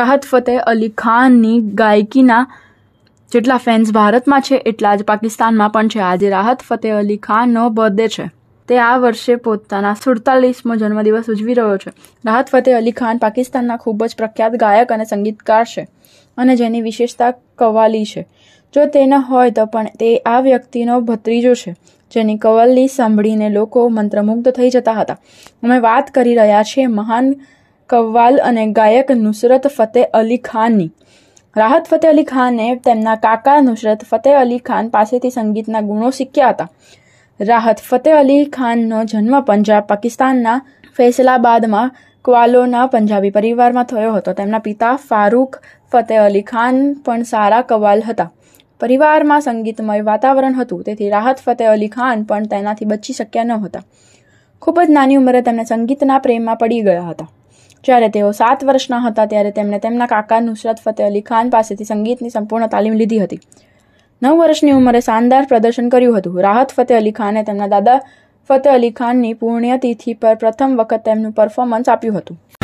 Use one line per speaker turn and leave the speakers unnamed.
રાહત ફતેહ અલી ખાનની ગાયકીના જેટલા ફેન્સ ભારતમાં છે એટલા જ પાકિસ્તાનમાં પણ છે આજે રાહત ફતેહ અલી ખાનનો બર્થડે છે તે આ વર્ષે પોતાના સુડતાલીસમો જન્મદિવસ ઉજવી રહ્યો છે રાહત ફતેહ અલી ખાન પાકિસ્તાનના ખૂબ જ પ્રખ્યાત ગાયક અને સંગીતકાર છે અને જેની વિશેષતા કવાલી છે જો તે હોય તો પણ તે આ વ્યક્તિનો ભત્રીજો છે જેની કવાલી સાંભળીને લોકો મંત્રમુગ્ધ થઈ જતા હતા અમે વાત કરી રહ્યા છીએ મહાન કવ્વાલ અને ગાયક નુસરત ફતેહ અલી ખાનની રાહત ફતેહ અલી ખાને તેમના કાકા નુસરત ફતેહ અલી ખાન પાસેથી સંગીતના ગુણો શીખ્યા હતા રાહત ફતેહ અલી ખાનનો જન્મ પંજાબ પાકિસ્તાનના ફૈસલાબાદમાં ક્વાલોના પંજાબી પરિવારમાં થયો હતો તેમના પિતા ફારૂક ફતેહ અલી ખાન પણ સારા કવાલ હતા પરિવારમાં સંગીતમય વાતાવરણ હતું તેથી રાહત ફતેહ અલી ખાન પણ તેનાથી બચી શક્યા ન હતા ખૂબ જ નાની ઉંમરે તેમને સંગીતના પ્રેમમાં પડી ગયા હતા જ્યારે તેઓ સાત વર્ષના હતા ત્યારે તેમણે તેમના કાકા નુસરત ફતેહ અલી ખાન પાસેથી સંગીતની સંપૂર્ણ તાલીમ લીધી હતી નવ વર્ષની ઉંમરે શાનદાર પ્રદર્શન કર્યું હતું રાહત ફતેહ અલી ખાને તેમના દાદા ફતેહ અલી ખાનની પુણ્યતિથિ પર પ્રથમ વખત તેમનું પરફોર્મન્સ આપ્યું હતું